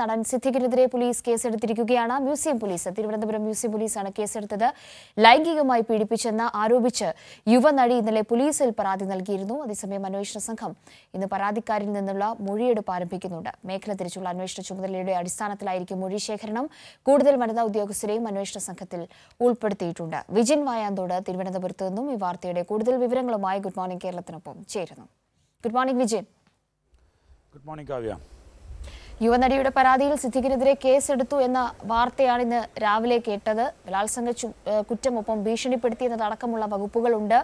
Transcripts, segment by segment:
നടൻ സിദ്ദിഖിനെതിരെ പോലീസ് കേസെടുത്തിരിക്കുകയാണ് മ്യൂസിയം പോലീസ് തിരുവനന്തപുരം മ്യൂസിയം പോലീസാണ് കേസെടുത്തത് ലൈംഗികമായി പീഡിപ്പിച്ചെന്ന് ആരോപിച്ച് യുവനടി ഇന്നലെ പോലീസിൽ പരാതി നൽകിയിരുന്നു അതേസമയം അന്വേഷണ സംഘം ഇന്ന് പരാതിക്കാരിൽ നിന്നുള്ള മൊഴിയെടുപ്പ് ആരംഭിക്കുന്നുണ്ട് മേഖല തിരിച്ചുള്ള അന്വേഷണ ചുമതലയുടെ അടിസ്ഥാനത്തിലായിരിക്കും മൊഴി ശേഖരണം കൂടുതൽ വനിതാ ഉദ്യോഗസ്ഥരെയും അന്വേഷണ സംഘത്തിൽ ഉൾപ്പെടുത്തിയിട്ടുണ്ട് വിജിൻ വായാന്തോട് തിരുവനന്തപുരത്ത് നിന്നും ഈ വാർത്തയുടെ കൂടുതൽ വിവരങ്ങളുമായി ഗുഡ് മോർണിംഗ് കേരളത്തിനൊപ്പം ചേരുന്നു good morning Vijin good morning Kavya യുവനടിയുടെ പരാതിയിൽ സിദ്ദിഖിനെതിരെ കേസെടുത്തു എന്ന വാർത്തയാണ് ഇന്ന് രാവിലെ കേട്ടത് ബലാത്സംഗ കുറ്റമൊപ്പം ഭീഷണിപ്പെടുത്തി എന്നതടക്കമുള്ള വകുപ്പുകളുണ്ട്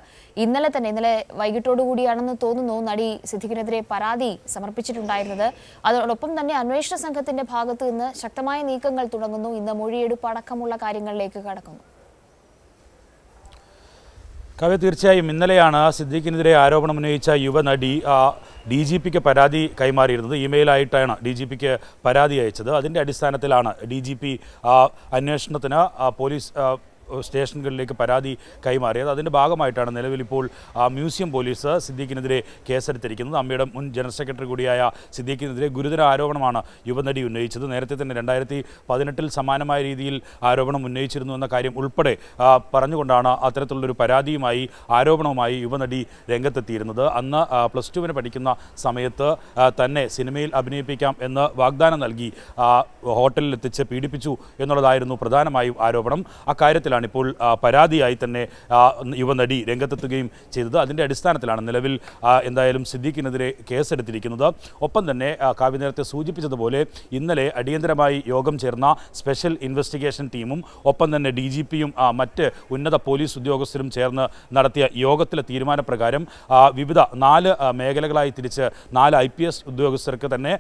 ഇന്നലെ തന്നെ ഇന്നലെ വൈകിട്ടോടുകൂടിയാണെന്ന് തോന്നുന്നു നടി സിദ്ദിഖിനെതിരെ പരാതി സമർപ്പിച്ചിട്ടുണ്ടായിരുന്നത് അതോടൊപ്പം തന്നെ അന്വേഷണ സംഘത്തിന്റെ ഭാഗത്തു നിന്ന് ശക്തമായ നീക്കങ്ങൾ തുടങ്ങുന്നു ഇന്ന് മൊഴിയെടുപ്പ് അടക്കമുള്ള കാര്യങ്ങളിലേക്ക് കടക്കുന്നു കവി തീർച്ചയായും ഇന്നലെയാണ് സിദ്ദീഖിനെതിരെ ആരോപണം ഉന്നയിച്ച യുവനടി ഡി ജി പിക്ക് പരാതി കൈമാറിയിരുന്നത് ഇമെയിലായിട്ടാണ് ഡി ജി പിക്ക് പരാതി അയച്ചത് അതിൻ്റെ അടിസ്ഥാനത്തിലാണ് ഡി ജി പി അന്വേഷണത്തിന് പോലീസ് സ്റ്റേഷനുകളിലേക്ക് പരാതി കൈമാറിയത് അതിൻ്റെ ഭാഗമായിട്ടാണ് നിലവിലിപ്പോൾ ആ മ്യൂസിയം പോലീസ് സിദ്ദീഖിനെതിരെ കേസെടുത്തിരിക്കുന്നത് അമ്മയുടെ മുൻ ജനറൽ സെക്രട്ടറി കൂടിയായ സിദ്ദീഖിനെതിരെ ഗുരുതര ആരോപണമാണ് യുവനടി ഉന്നയിച്ചത് നേരത്തെ തന്നെ രണ്ടായിരത്തി പതിനെട്ടിൽ സമാനമായ രീതിയിൽ ആരോപണം ഉന്നയിച്ചിരുന്നു എന്ന കാര്യം ഉൾപ്പെടെ പറഞ്ഞുകൊണ്ടാണ് അത്തരത്തിലുള്ളൊരു പരാതിയുമായി ആരോപണവുമായി യുവനടി രംഗത്തെത്തിയിരുന്നത് അന്ന് പ്ലസ് ടുവിന് പഠിക്കുന്ന സമയത്ത് തന്നെ സിനിമയിൽ അഭിനയിപ്പിക്കാം എന്ന് വാഗ്ദാനം നൽകി ഹോട്ടലിലെത്തിച്ച് പീഡിപ്പിച്ചു എന്നുള്ളതായിരുന്നു പ്രധാനമായും ആരോപണം അക്കാര്യത്തിലാണ് കേസിലാണ് ഇപ്പോൾ പരാതിയായി തന്നെ യുവനടി രംഗത്തെത്തുകയും ചെയ്തത് അതിൻ്റെ അടിസ്ഥാനത്തിലാണ് നിലവിൽ എന്തായാലും സിദ്ദീഖിനെതിരെ കേസെടുത്തിരിക്കുന്നത് ഒപ്പം തന്നെ കാവ്യ നേരത്തെ സൂചിപ്പിച്ചതുപോലെ ഇന്നലെ അടിയന്തരമായി യോഗം ചേർന്ന സ്പെഷ്യൽ ഇൻവെസ്റ്റിഗേഷൻ ടീമും ഒപ്പം തന്നെ ഡി ജി പിയും മറ്റ് ഉന്നത പോലീസ് ഉദ്യോഗസ്ഥരും ചേർന്ന് നടത്തിയ യോഗത്തിലെ തീരുമാനപ്രകാരം വിവിധ നാല് മേഖലകളായി തിരിച്ച് നാല് ഐ പി എസ് ഉദ്യോഗസ്ഥർക്ക് തന്നെ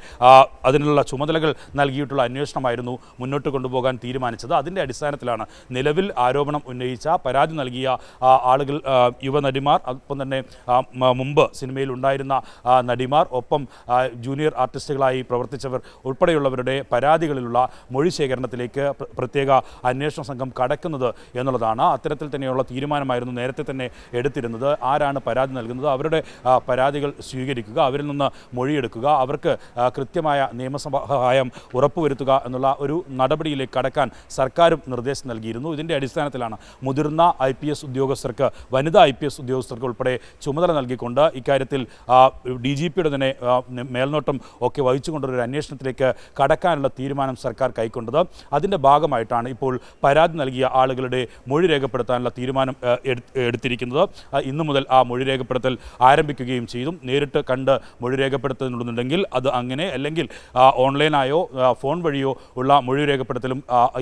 അതിനുള്ള ചുമതലകൾ നൽകിയിട്ടുള്ള അന്വേഷണമായിരുന്നു മുന്നോട്ട് കൊണ്ടുപോകാൻ തീരുമാനിച്ചത് അതിൻ്റെ അടിസ്ഥാനത്തിലാണ് നിലവിൽ ആ ആരോപണം ഉന്നയിച്ച പരാതി നൽകിയ ആളുകൾ യുവനടിമാർ ഒപ്പം തന്നെ മുമ്പ് സിനിമയിൽ ഉണ്ടായിരുന്ന നടിമാർ ഒപ്പം ജൂനിയർ ആർട്ടിസ്റ്റുകളായി പ്രവർത്തിച്ചവർ ഉൾപ്പെടെയുള്ളവരുടെ പരാതികളിലുള്ള മൊഴി ശേഖരണത്തിലേക്ക് പ്രത്യേക അന്വേഷണ സംഘം കടക്കുന്നത് എന്നുള്ളതാണ് അത്തരത്തിൽ തന്നെയുള്ള തീരുമാനമായിരുന്നു നേരത്തെ തന്നെ എടുത്തിരുന്നത് ആരാണ് പരാതി നൽകുന്നത് അവരുടെ പരാതികൾ സ്വീകരിക്കുക അവരിൽ നിന്ന് മൊഴിയെടുക്കുക അവർക്ക് കൃത്യമായ നിയമസഹായം ഉറപ്പുവരുത്തുക എന്നുള്ള ഒരു നടപടിയിലേക്ക് കടക്കാൻ സർക്കാരും നിർദ്ദേശം നൽകിയിരുന്നു ഇതിൻ്റെ അടിസ്ഥാന അടിസ്ഥാനത്തിലാണ് മുതിർന്ന ഐ പി എസ് ഉദ്യോഗസ്ഥർക്ക് വനിതാ ഐ പി എസ് ഉദ്യോഗസ്ഥർക്ക് ഉൾപ്പെടെ ചുമതല നൽകിക്കൊണ്ട് ഇക്കാര്യത്തിൽ ഡി ജി പിയുടെ തന്നെ മേൽനോട്ടം ഒക്കെ വഹിച്ചുകൊണ്ടൊരു അന്വേഷണത്തിലേക്ക് കടക്കാനുള്ള തീരുമാനം സർക്കാർ കൈക്കൊണ്ടത് അതിൻ്റെ ഭാഗമായിട്ടാണ് ഇപ്പോൾ പരാതി നൽകിയ ആളുകളുടെ മൊഴി രേഖപ്പെടുത്താനുള്ള തീരുമാനം എടുത്തിരിക്കുന്നത് ഇന്നു മുതൽ ആ മൊഴി രേഖപ്പെടുത്തൽ ആരംഭിക്കുകയും ചെയ്തു നേരിട്ട് കണ്ട് മൊഴി രേഖപ്പെടുത്തുന്നുണ്ടെങ്കിൽ അത് അങ്ങനെ അല്ലെങ്കിൽ ഓൺലൈനായോ ഫോൺ വഴിയോ ഉള്ള മൊഴി രേഖപ്പെടുത്തലും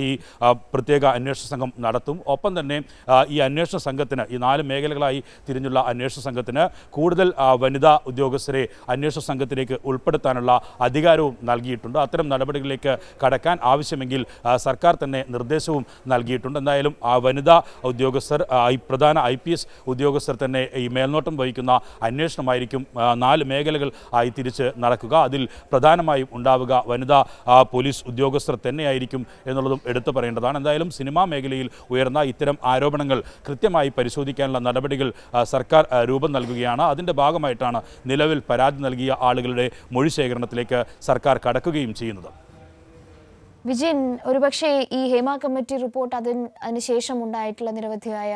ഈ പ്രത്യേക അന്വേഷണ സംഘം നടത്തി നടത്തും ഒപ്പം തന്നെ ഈ അന്വേഷണ സംഘത്തിന് ഈ നാല് മേഖലകളായി തിരിഞ്ഞുള്ള അന്വേഷണ സംഘത്തിന് കൂടുതൽ വനിതാ ഉദ്യോഗസ്ഥരെ അന്വേഷണ സംഘത്തിലേക്ക് ഉൾപ്പെടുത്താനുള്ള അധികാരവും നൽകിയിട്ടുണ്ട് അത്തരം നടപടികളിലേക്ക് കടക്കാൻ ആവശ്യമെങ്കിൽ സർക്കാർ തന്നെ നിർദ്ദേശവും നൽകിയിട്ടുണ്ട് എന്തായാലും ആ വനിതാ ഉദ്യോഗസ്ഥർ ഈ പ്രധാന ഐ പി എസ് ഉദ്യോഗസ്ഥർ തന്നെ ഈ മേൽനോട്ടം വഹിക്കുന്ന അന്വേഷണമായിരിക്കും നാല് മേഖലകൾ ആയി തിരിച്ച് നടക്കുക അതിൽ പ്രധാനമായും ഉണ്ടാവുക വനിതാ പോലീസ് ഉദ്യോഗസ്ഥർ തന്നെയായിരിക്കും എന്നുള്ളതും എടുത്തു പറയേണ്ടതാണ് എന്തായാലും സിനിമാ മേഖലയിൽ ഉയർന്ന ഇത്തരം ആരോപണങ്ങൾ കൃത്യമായി പരിശോധിക്കാനുള്ള നടപടികൾ സർക്കാർ രൂപം നൽകുകയാണ് അതിൻ്റെ ഭാഗമായിട്ടാണ് നിലവിൽ പരാതി നൽകിയ ആളുകളുടെ മൊഴി ശേഖരണത്തിലേക്ക് സർക്കാർ കടക്കുകയും ചെയ്യുന്നത് വിജയൻ ഒരുപക്ഷെ ഈ ഹേമ കമ്മിറ്റി റിപ്പോർട്ട് അതിന് അതിനുശേഷം ഉണ്ടായിട്ടുള്ള നിരവധിയായ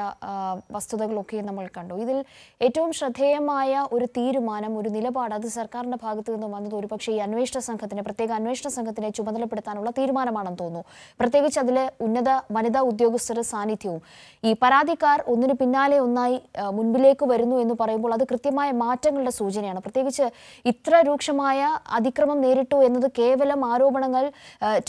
വസ്തുതകളൊക്കെ നമ്മൾ കണ്ടു ഇതിൽ ഏറ്റവും ശ്രദ്ധേയമായ ഒരു തീരുമാനം ഒരു നിലപാട് അത് സർക്കാരിന്റെ ഭാഗത്തു നിന്ന് വന്നത് ഒരുപക്ഷെ ഈ അന്വേഷണ സംഘത്തിനെ പ്രത്യേക അന്വേഷണ സംഘത്തിനെ ചുമതലപ്പെടുത്താനുള്ള തീരുമാനമാണെന്ന് തോന്നുന്നു പ്രത്യേകിച്ച് അതിൽ ഉന്നത വനിതാ ഉദ്യോഗസ്ഥരുടെ സാന്നിധ്യവും ഈ പരാതിക്കാർ ഒന്നിനു പിന്നാലെ ഒന്നായി മുൻപിലേക്ക് വരുന്നു എന്ന് പറയുമ്പോൾ അത് കൃത്യമായ മാറ്റങ്ങളുടെ സൂചനയാണ് പ്രത്യേകിച്ച് ഇത്ര രൂക്ഷമായ അതിക്രമം നേരിട്ടു എന്നത് കേവലം ആരോപണങ്ങൾ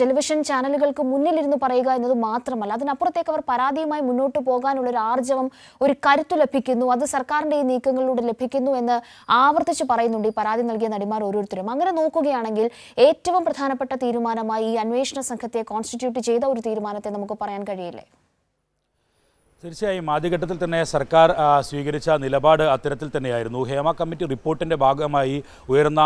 ടെലിവിഷൻ ടെലിവിഷൻ ചാനലുകൾക്ക് മുന്നിലിരുന്ന് പറയുക എന്നത് മാത്രമല്ല അതിനപ്പുറത്തേക്ക് അവർ പരാതിയുമായി മുന്നോട്ട് പോകാനുള്ള ഒരു ആർജവം ഒരു കരുത്തു ലഭിക്കുന്നു അത് സർക്കാരിന്റെ ഈ നീക്കങ്ങളിലൂടെ ലഭിക്കുന്നു എന്ന് ആവർത്തിച്ച് പറയുന്നുണ്ട് ഈ പരാതി നൽകിയ നടിമാർ ഓരോരുത്തരും അങ്ങനെ നോക്കുകയാണെങ്കിൽ ഏറ്റവും പ്രധാനപ്പെട്ട തീരുമാനമായി ഈ അന്വേഷണ സംഘത്തെ കോൺസ്റ്റിറ്റ്യൂട്ട് ചെയ്ത ഒരു തീരുമാനത്തെ നമുക്ക് പറയാൻ കഴിയില്ലേ തീർച്ചയായും ആദ്യഘട്ടത്തിൽ തന്നെ സർക്കാർ സ്വീകരിച്ച നിലപാട് അത്തരത്തിൽ തന്നെയായിരുന്നു ഹേമ കമ്മിറ്റി റിപ്പോർട്ടിൻ്റെ ഭാഗമായി ഉയർന്ന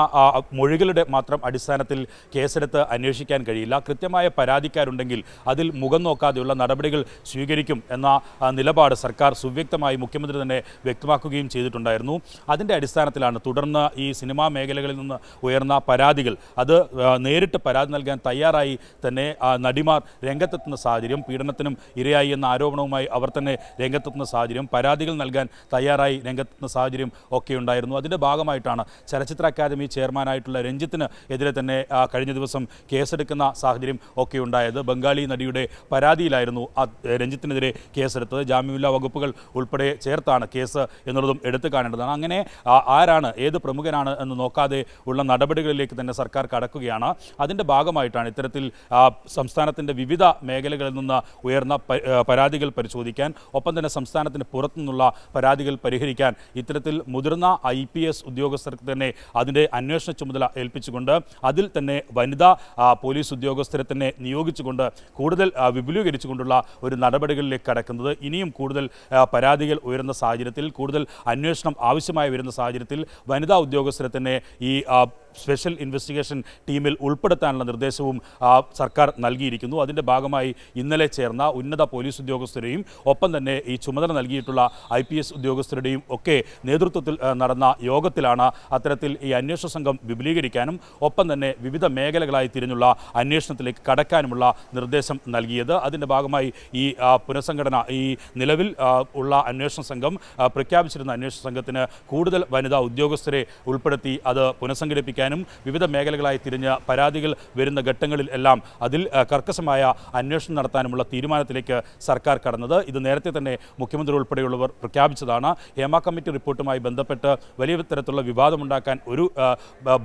മൊഴികളുടെ മാത്രം അടിസ്ഥാനത്തിൽ കേസെടുത്ത് അന്വേഷിക്കാൻ കഴിയില്ല കൃത്യമായ പരാതിക്കാരുണ്ടെങ്കിൽ അതിൽ മുഖം നോക്കാതെയുള്ള നടപടികൾ സ്വീകരിക്കും എന്ന നിലപാട് സർക്കാർ സുവ്യക്തമായി മുഖ്യമന്ത്രി തന്നെ വ്യക്തമാക്കുകയും ചെയ്തിട്ടുണ്ടായിരുന്നു അതിൻ്റെ അടിസ്ഥാനത്തിലാണ് തുടർന്ന് ഈ സിനിമാ മേഖലകളിൽ നിന്ന് ഉയർന്ന പരാതികൾ അത് നേരിട്ട് പരാതി നൽകാൻ തയ്യാറായി തന്നെ നടിമാർ രംഗത്തെത്തുന്ന സാഹചര്യം പീഡനത്തിനും ഇരയായി എന്ന ആരോപണവുമായി അവർ തന്നെ തന്നെ രംഗത്തെത്തുന്ന സാഹചര്യം പരാതികൾ നൽകാൻ തയ്യാറായി രംഗത്തെത്തുന്ന സാഹചര്യം ഒക്കെ ഉണ്ടായിരുന്നു അതിൻ്റെ ഭാഗമായിട്ടാണ് ചലച്ചിത്ര അക്കാദമി ചെയർമാനായിട്ടുള്ള രഞ്ജിത്തിന് എതിരെ തന്നെ കഴിഞ്ഞ ദിവസം കേസെടുക്കുന്ന സാഹചര്യം ഒക്കെ ഉണ്ടായത് ബംഗാളി നടിയുടെ പരാതിയിലായിരുന്നു രഞ്ജിത്തിനെതിരെ കേസെടുത്തത് ജാമ്യമില്ലാ വകുപ്പുകൾ ഉൾപ്പെടെ ചേർത്താണ് കേസ് എന്നുള്ളതും എടുത്തു കാണേണ്ടതാണ് അങ്ങനെ ആരാണ് ഏത് പ്രമുഖനാണ് എന്ന് നോക്കാതെ ഉള്ള നടപടികളിലേക്ക് തന്നെ സർക്കാർ കടക്കുകയാണ് അതിൻ്റെ ഭാഗമായിട്ടാണ് ഇത്തരത്തിൽ സംസ്ഥാനത്തിൻ്റെ വിവിധ മേഖലകളിൽ നിന്ന് ഉയർന്ന പരാതികൾ പരിശോധിക്കാൻ ഒപ്പം തന്നെ സംസ്ഥാനത്തിന് പുറത്തുനിന്നുള്ള പരാതികൾ പരിഹരിക്കാൻ ഇത്തരത്തിൽ മുതിർന്ന ഐ പി എസ് ഉദ്യോഗസ്ഥർക്ക് തന്നെ അതിൻ്റെ അന്വേഷണ ചുമതല ഏൽപ്പിച്ചുകൊണ്ട് അതിൽ തന്നെ വനിതാ പോലീസ് ഉദ്യോഗസ്ഥരെ തന്നെ നിയോഗിച്ചുകൊണ്ട് കൂടുതൽ വിപുലീകരിച്ചുകൊണ്ടുള്ള ഒരു നടപടികളിലേക്ക് കടക്കുന്നത് ഇനിയും കൂടുതൽ പരാതികൾ ഉയരുന്ന സാഹചര്യത്തിൽ കൂടുതൽ അന്വേഷണം ആവശ്യമായി വരുന്ന സാഹചര്യത്തിൽ വനിതാ ഉദ്യോഗസ്ഥരെ തന്നെ ഈ സ്പെഷ്യൽ ഇൻവെസ്റ്റിഗേഷൻ ടീമിൽ ഉൾപ്പെടുത്താനുള്ള നിർദ്ദേശവും സർക്കാർ നൽകിയിരിക്കുന്നു അതിൻ്റെ ഭാഗമായി ഇന്നലെ ചേർന്ന ഉന്നത പോലീസ് ഉദ്യോഗസ്ഥരെയും ഒപ്പം തന്നെ ഈ ചുമതല നൽകിയിട്ടുള്ള ഐ പി എസ് ഉദ്യോഗസ്ഥരുടെയും ഒക്കെ നേതൃത്വത്തിൽ നടന്ന യോഗത്തിലാണ് അത്തരത്തിൽ ഈ അന്വേഷണ സംഘം വിപുലീകരിക്കാനും ഒപ്പം തന്നെ വിവിധ മേഖലകളായി തിരിഞ്ഞുള്ള അന്വേഷണത്തിലേക്ക് കടക്കാനുമുള്ള നിർദ്ദേശം നൽകിയത് അതിൻ്റെ ഭാഗമായി ഈ പുനഃസംഘടന ഈ നിലവിൽ ഉള്ള അന്വേഷണ സംഘം പ്രഖ്യാപിച്ചിരുന്ന അന്വേഷണ സംഘത്തിന് കൂടുതൽ വനിതാ ഉദ്യോഗസ്ഥരെ ഉൾപ്പെടുത്തി അത് പുനഃസംഘടിപ്പിക്കാൻ ചെയ്യാനും വിവിധ മേഖലകളായി തിരിഞ്ഞ പരാതികൾ വരുന്ന ഘട്ടങ്ങളിൽ എല്ലാം അതിൽ കർക്കശമായ അന്വേഷണം നടത്താനുമുള്ള തീരുമാനത്തിലേക്ക് സർക്കാർ കടന്നത് ഇത് നേരത്തെ തന്നെ മുഖ്യമന്ത്രി ഉൾപ്പെടെയുള്ളവർ പ്രഖ്യാപിച്ചതാണ് ഹേമ കമ്മിറ്റി റിപ്പോർട്ടുമായി ബന്ധപ്പെട്ട് വലിയ തരത്തിലുള്ള വിവാദമുണ്ടാക്കാൻ ഒരു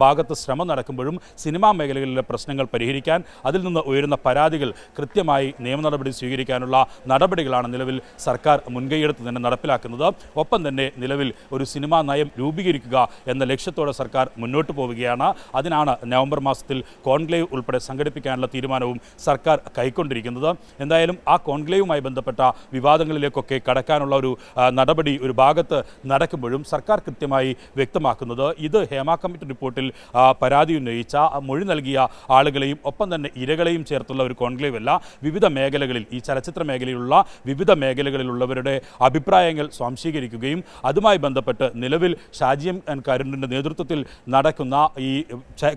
ഭാഗത്ത് ശ്രമം നടക്കുമ്പോഴും സിനിമാ മേഖലകളിലെ പ്രശ്നങ്ങൾ പരിഹരിക്കാൻ അതിൽ നിന്ന് ഉയരുന്ന പരാതികൾ കൃത്യമായി നിയമ നടപടി സ്വീകരിക്കാനുള്ള നടപടികളാണ് നിലവിൽ സർക്കാർ മുൻകൈയെടുത്ത് തന്നെ നടപ്പിലാക്കുന്നത് ഒപ്പം തന്നെ നിലവിൽ ഒരു സിനിമാ നയം രൂപീകരിക്കുക എന്ന ലക്ഷ്യത്തോടെ സർക്കാർ മുന്നോട്ട് പോവുകയാണ് വരികയാണ് അതിനാണ് നവംബർ മാസത്തിൽ കോൺക്ലേവ് ഉൾപ്പെടെ സംഘടിപ്പിക്കാനുള്ള തീരുമാനവും സർക്കാർ കൈക്കൊണ്ടിരിക്കുന്നത് എന്തായാലും ആ കോൺക്ലേവുമായി ബന്ധപ്പെട്ട വിവാദങ്ങളിലേക്കൊക്കെ കടക്കാനുള്ള ഒരു നടപടി ഒരു ഭാഗത്ത് നടക്കുമ്പോഴും സർക്കാർ കൃത്യമായി വ്യക്തമാക്കുന്നത് ഇത് ഹേമ കമ്മിറ്റി റിപ്പോർട്ടിൽ പരാതി ഉന്നയിച്ച മൊഴി നൽകിയ ആളുകളെയും ഒപ്പം തന്നെ ഇരകളെയും ചേർത്തുള്ള ഒരു കോൺക്ലേവ് അല്ല വിവിധ മേഖലകളിൽ ഈ ചലച്ചിത്ര മേഖലയിലുള്ള വിവിധ മേഖലകളിലുള്ളവരുടെ അഭിപ്രായങ്ങൾ സ്വാംശീകരിക്കുകയും അതുമായി ബന്ധപ്പെട്ട് നിലവിൽ ഷാജി എം കരുണിൻ്റെ നേതൃത്വത്തിൽ നടക്കുന്ന ഈ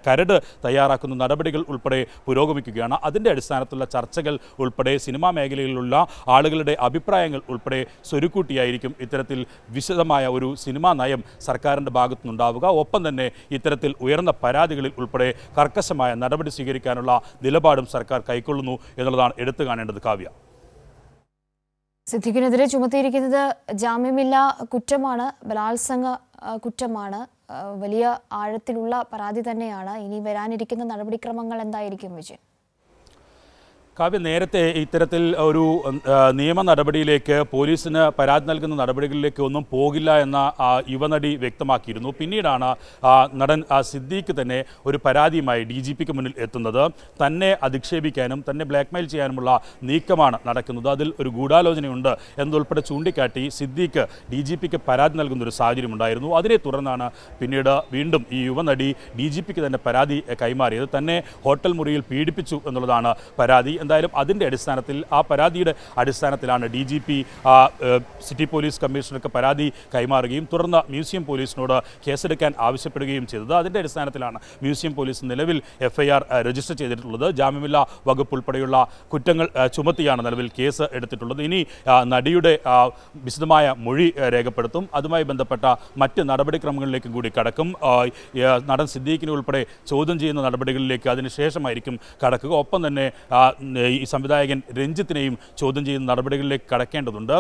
കരട് തയ്യാറാക്കുന്ന നടപടികൾ ഉൾപ്പെടെ പുരോഗമിക്കുകയാണ് അതിൻ്റെ അടിസ്ഥാനത്തിലുള്ള ചർച്ചകൾ ഉൾപ്പെടെ സിനിമാ മേഖലയിലുള്ള ആളുകളുടെ അഭിപ്രായങ്ങൾ ഉൾപ്പെടെ സ്വരുക്കൂട്ടിയായിരിക്കും ഇത്തരത്തിൽ വിശദമായ ഒരു സിനിമാ നയം സർക്കാരിൻ്റെ ഭാഗത്തുനിന്നുണ്ടാവുക ഒപ്പം തന്നെ ഇത്തരത്തിൽ ഉയർന്ന പരാതികളിൽ ഉൾപ്പെടെ കർക്കശമായ നടപടി സ്വീകരിക്കാനുള്ള നിലപാടും സർക്കാർ കൈക്കൊള്ളുന്നു എന്നുള്ളതാണ് എടുത്തു കാണേണ്ടത് കാവ്യ സിദ്ദിഖിനെതിരെ ചുമത്തിയിരിക്കുന്നത് ജാമ്യമില്ലാ കുറ്റമാണ് ബലാത്സംഗ കുറ്റമാണ് വലിയ ആഴത്തിലുള്ള പരാതി തന്നെയാണ് ഇനി വരാനിരിക്കുന്ന നടപടിക്രമങ്ങൾ എന്തായിരിക്കും വിജയൻ കാവ്യ നേരത്തെ ഇത്തരത്തിൽ ഒരു നിയമ നടപടിയിലേക്ക് പോലീസിന് പരാതി നൽകുന്ന നടപടികളിലേക്ക് ഒന്നും പോകില്ല എന്ന യുവനടി വ്യക്തമാക്കിയിരുന്നു പിന്നീടാണ് നടൻ സിദ്ദീഖ് തന്നെ ഒരു പരാതിയുമായി ഡി ജി പിക്ക് മുന്നിൽ എത്തുന്നത് തന്നെ അധിക്ഷേപിക്കാനും തന്നെ ബ്ലാക്ക്മെയിൽ ചെയ്യാനുമുള്ള നീക്കമാണ് നടക്കുന്നത് അതിൽ ഒരു ഗൂഢാലോചനയുണ്ട് എന്നുൾപ്പെടെ ചൂണ്ടിക്കാട്ടി സിദ്ദീഖ് ഡി ജി പിക്ക് പരാതി നൽകുന്ന ഒരു സാഹചര്യമുണ്ടായിരുന്നു അതിനെ തുടർന്നാണ് പിന്നീട് വീണ്ടും ഈ യുവനടി ഡി ജി പിക്ക് തന്നെ പരാതി കൈമാറിയത് തന്നെ ഹോട്ടൽ മുറിയിൽ പീഡിപ്പിച്ചു എന്നുള്ളതാണ് പരാതി എന്തായാലും അതിൻ്റെ അടിസ്ഥാനത്തിൽ ആ പരാതിയുടെ അടിസ്ഥാനത്തിലാണ് D G P city police കമ്മീഷണർക്ക് പരാതി കൈമാറുകയും തുടർന്ന് മ്യൂസിയം പോലീസിനോട് കേസെടുക്കാൻ ആവശ്യപ്പെടുകയും ചെയ്തത് അതിൻ്റെ അടിസ്ഥാനത്തിലാണ് മ്യൂസിയം പോലീസ് നിലവിൽ എഫ്ഐആർ രജിസ്റ്റർ ചെയ്തിട്ടുള്ളത് ജാമ്യമില്ലാ വകുപ്പ് ഉൾപ്പെടെയുള്ള കുറ്റങ്ങൾ ചുമത്തിയാണ് നിലവിൽ കേസ് എടുത്തിട്ടുള്ളത് ഇനി നടിയുടെ വിശദമായ മൊഴി രേഖപ്പെടുത്തും അതുമായി ബന്ധപ്പെട്ട മറ്റ് നടപടിക്രമങ്ങളിലേക്കും കൂടി കടക്കും നടൻ സിദ്ദീഖിനെ ഉൾപ്പെടെ ചോദ്യം ചെയ്യുന്ന നടപടികളിലേക്ക് അതിനുശേഷമായിരിക്കും കടക്കുക ഒപ്പം തന്നെ ഈ സംവിധായകൻ രഞ്ജിത്തിനെയും ചോദ്യം ചെയ്യുന്ന നടപടികളിലേക്ക് കടക്കേണ്ടതുണ്ട്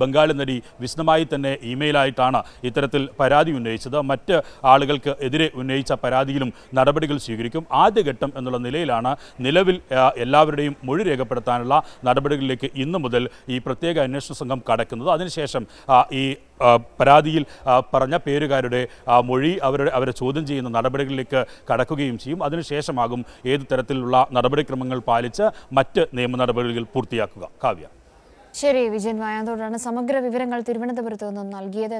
ബംഗാളി നടി വിശദമായി തന്നെ ഇമെയിലായിട്ടാണ് ഇത്തരത്തിൽ പരാതി ഉന്നയിച്ചത് മറ്റ് ആളുകൾക്ക് എതിരെ ഉന്നയിച്ച പരാതിയിലും നടപടികൾ സ്വീകരിക്കും ആദ്യഘട്ടം എന്നുള്ള നിലയിലാണ് നിലവിൽ എല്ലാവരുടെയും മൊഴി രേഖപ്പെടുത്താനുള്ള നടപടികളിലേക്ക് ഇന്നു മുതൽ ഈ പ്രത്യേക അന്വേഷണ സംഘം കടക്കുന്നത് അതിനുശേഷം ഈ പരാതിയിൽ പറഞ്ഞ പേരുകാരുടെ മൊഴി അവരുടെ അവരെ ചോദ്യം ചെയ്യുന്ന നടപടികളിലേക്ക് കടക്കുകയും ചെയ്യും അതിനുശേഷമാകും ഏത് തരത്തിലുള്ള നടപടിക്രമങ്ങൾ പാലിച്ച് മറ്റ് നിയമ നടപടികൾ പൂർത്തിയാക്കുക കാവ്യ ശരി വിജയൻ വായാന്തോടാണ് സമഗ്ര വിവരങ്ങൾ തിരുവനന്തപുരത്ത് നിന്നും നൽകിയത്